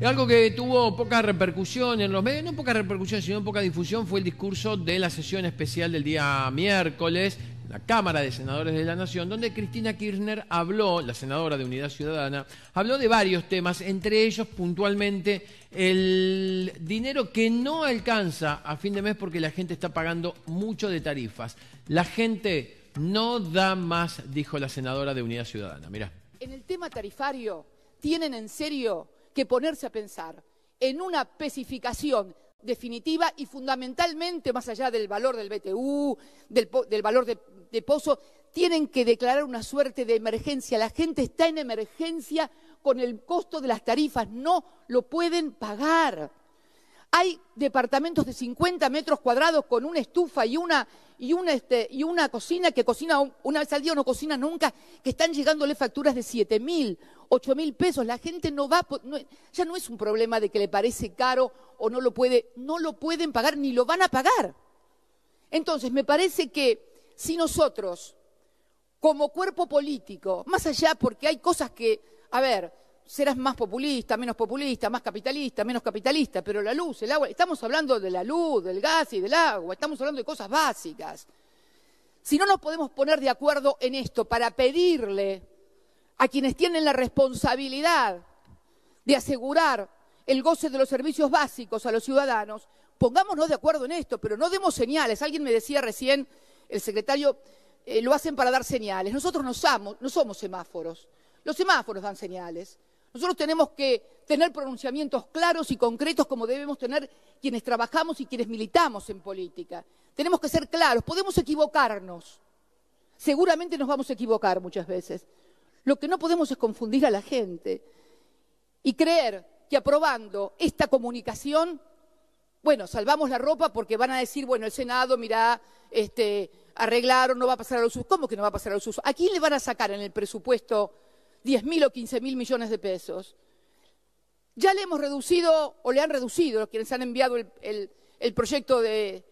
Algo que tuvo poca repercusión en los medios, no poca repercusión, sino poca difusión, fue el discurso de la sesión especial del día miércoles, la Cámara de Senadores de la Nación, donde Cristina Kirchner habló, la senadora de Unidad Ciudadana, habló de varios temas, entre ellos puntualmente el dinero que no alcanza a fin de mes porque la gente está pagando mucho de tarifas. La gente no da más, dijo la senadora de Unidad Ciudadana. Mira, En el tema tarifario, tienen en serio que ponerse a pensar en una especificación definitiva y fundamentalmente, más allá del valor del BTU, del, valor de pozo, tienen que declarar una suerte de emergencia. La gente está en emergencia con el costo de las tarifas, no lo pueden pagar. Hay departamentos de 50 metros cuadrados con una estufa y una y una, este, y una cocina que cocina una vez al día o no cocina nunca, que están llegándole facturas de 7 mil, 8 mil pesos. La gente no va, ya no es un problema de que le parece caro o no lo puede, no lo pueden pagar ni lo van a pagar. Entonces, me parece que si nosotros, como cuerpo político, más allá porque hay cosas que, a ver, serás más populista, menos populista, más capitalista, menos capitalista, pero la luz, el agua, estamos hablando de la luz, del gas y del agua, estamos hablando de cosas básicas. Si no nos podemos poner de acuerdo en esto para pedirle a quienes tienen la responsabilidad de asegurar el goce de los servicios básicos a los ciudadanos, pongámonos de acuerdo en esto, pero no demos señales. Alguien me decía recién, el secretario, eh, lo hacen para dar señales. Nosotros no somos semáforos. Los semáforos dan señales. Nosotros tenemos que tener pronunciamientos claros y concretos como debemos tener quienes trabajamos y quienes militamos en política. Tenemos que ser claros, podemos equivocarnos. Seguramente nos vamos a equivocar muchas veces. Lo que no podemos es confundir a la gente y creer que aprobando esta comunicación, bueno, salvamos la ropa porque van a decir, bueno, el Senado, mirá, este, arreglaron, no va a pasar a los usos. ¿Cómo que no va a pasar a los usos? ¿A quién le van a sacar en el presupuesto? 10 mil o 15 mil millones de pesos. Ya le hemos reducido, o le han reducido, quienes han enviado el, proyecto de,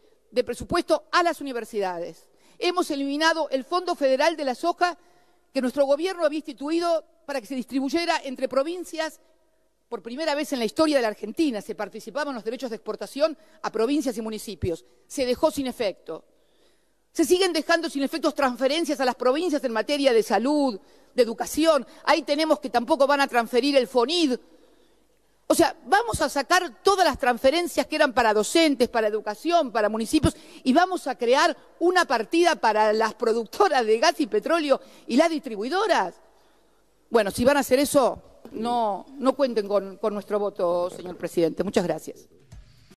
presupuesto a las universidades. Hemos eliminado el Fondo Federal de la Soja que nuestro gobierno había instituido para que se distribuyera entre provincias por primera vez en la historia de la Argentina se participaban los derechos de exportación a provincias y municipios. Se dejó sin efecto. Se siguen dejando sin efectos transferencias a las provincias en materia de salud, de educación, ahí tenemos que tampoco van a transferir el FONID. O sea, vamos a sacar todas las transferencias que eran para docentes, para educación, para municipios, y vamos a crear una partida para las productoras de gas y petróleo y las distribuidoras. Bueno, si van a hacer eso, no, cuenten con nuestro voto, señor presidente. Muchas gracias.